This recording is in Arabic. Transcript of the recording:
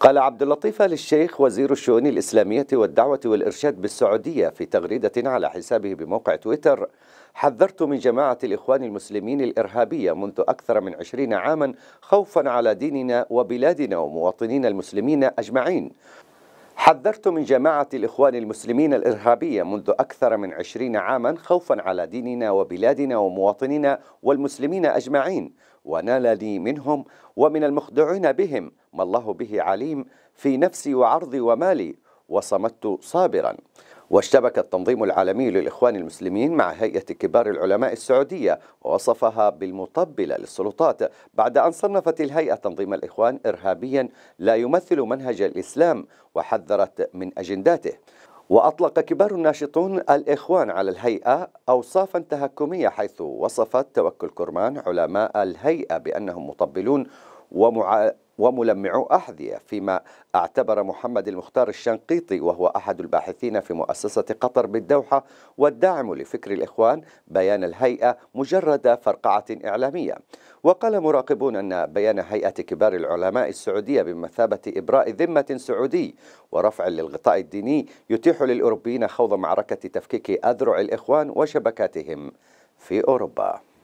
قال عبد اللطيف للشيخ وزير الشؤون الإسلامية والدعوة والإرشاد بالسعودية في تغريدة على حسابه بموقع تويتر حذرت من جماعة الإخوان المسلمين الإرهابية منذ أكثر من عشرين عاما خوفا على ديننا وبلادنا ومواطنين المسلمين أجمعين حذرت من جماعة الإخوان المسلمين الإرهابية منذ أكثر من عشرين عاما خوفا على ديننا وبلادنا ومواطنينا والمسلمين أجمعين ونالني منهم ومن المخدعين بهم ما الله به عليم في نفسي وعرضي ومالي وصمت صابرا واشتبك التنظيم العالمي للإخوان المسلمين مع هيئة كبار العلماء السعودية ووصفها بالمطبلة للسلطات بعد أن صنفت الهيئة تنظيم الإخوان إرهابيا لا يمثل منهج الإسلام وحذرت من أجنداته وأطلق كبار الناشطون الإخوان على الهيئة أوصافا تهكمية حيث وصفت توكل كرمان علماء الهيئة بأنهم مطبلون ومع... وملمعو أحذية فيما اعتبر محمد المختار الشنقيطي وهو أحد الباحثين في مؤسسة قطر بالدوحة والداعم لفكر الإخوان بيان الهيئة مجرد فرقعة إعلامية وقال مراقبون أن بيان هيئة كبار العلماء السعودية بمثابة إبراء ذمة سعودي ورفع للغطاء الديني يتيح للأوروبيين خوض معركة تفكيك أذرع الإخوان وشبكاتهم في أوروبا